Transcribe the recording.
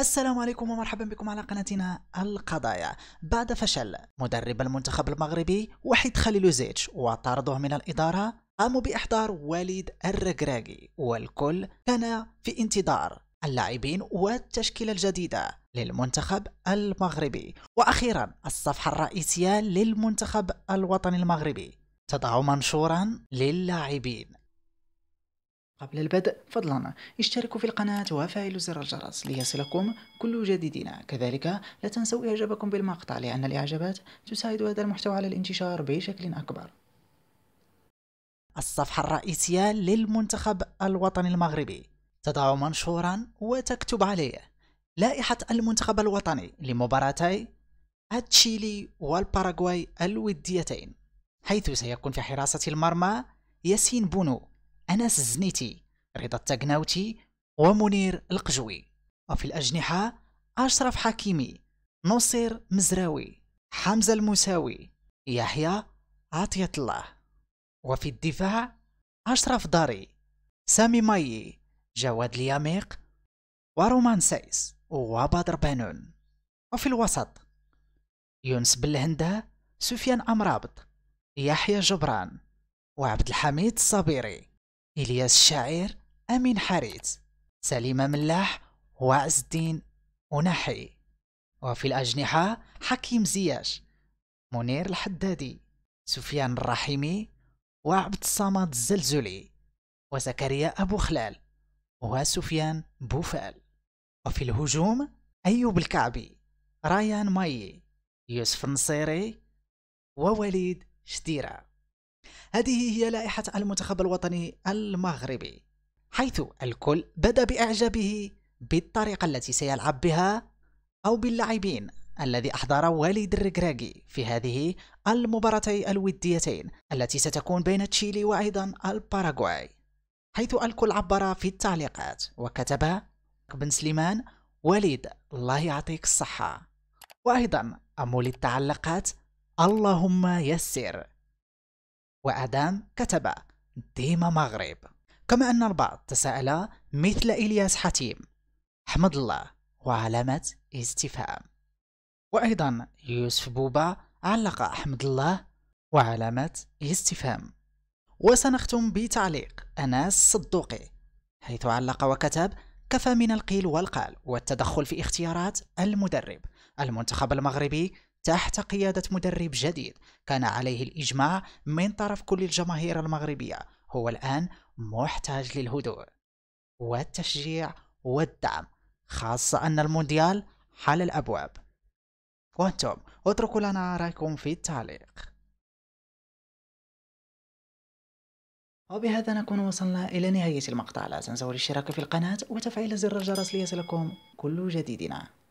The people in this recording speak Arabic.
السلام عليكم ومرحبا بكم على قناتنا القضايا بعد فشل مدرب المنتخب المغربي وحيد خليلوزيتش وطرده من الإدارة قاموا بإحضار وليد الركراكي والكل كان في انتظار اللاعبين والتشكيلة الجديدة للمنتخب المغربي وأخيرا الصفحة الرئيسية للمنتخب الوطني المغربي تضع منشورا للاعبين قبل البدء فضلا اشتركوا في القناة وفعلوا زر الجرس ليصلكم كل جديدنا كذلك لا تنسوا إعجابكم بالمقطع لأن الإعجابات تساعد هذا المحتوى على الانتشار بشكل أكبر الصفحة الرئيسية للمنتخب الوطني المغربي تضع منشورا وتكتب عليه لائحة المنتخب الوطني لمباراتي التشيلي والباراغواي الوديتين حيث سيكون في حراسة المرمى ياسين بونو أنس الزنيتي رضا التقناوتي ومنير القجوي وفي الأجنحة أشرف حكيمي نصير مزراوي حمزة المساوي يحيى عطية الله وفي الدفاع أشرف داري سامي مايي جواد الياميق ورومان سايس وبدر بانون وفي الوسط يونس بالهندة سفيان أمرابط يحيى جبران وعبد الحميد الصبيري إلياس الشاعر أمين حارث سليمة ملاح وعز الدين ونحي وفي الأجنحة حكيم زياش منير الحدادي سفيان الرحيمي وعبد الصمد الزلزلي وزكريا أبو خلال وسفيان بوفال وفي الهجوم أيوب الكعبي رايان مايي يوسف النصيري ووليد شديره هذه هي لائحة المنتخب الوطني المغربي حيث الكل بدا بإعجابه بالطريقة التي سيلعب بها أو باللاعبين الذي أحضر والد الركراكي في هذه المباراتي الوديتين التي ستكون بين تشيلي وأيضا الباراغواي حيث الكل عبر في التعليقات وكتب بن سليمان وليد الله يعطيك الصحة وأيضا أمولي التعلقات اللهم يسر وأدام كتب ديما مغرب كما أن البعض تساءل مثل إلياس حتيم حمد الله وعلامة استفهام وأيضا يوسف بوبا علق أحمد الله وعلامة استفهام وسنختم بتعليق أناس صدوقي حيث علق وكتب كفى من القيل والقال والتدخل في اختيارات المدرب المنتخب المغربي تحت قيادة مدرب جديد كان عليه الإجماع من طرف كل الجماهير المغربية هو الآن محتاج للهدوء والتشجيع والدعم خاصة أن المونديال حل الأبواب وأنتم اتركوا لنا رأيكم في التعليق وبهذا نكون وصلنا إلى نهاية المقطع لا تنسوا الاشتراك في القناة وتفعيل زر الجرس ليصلكم كل جديدنا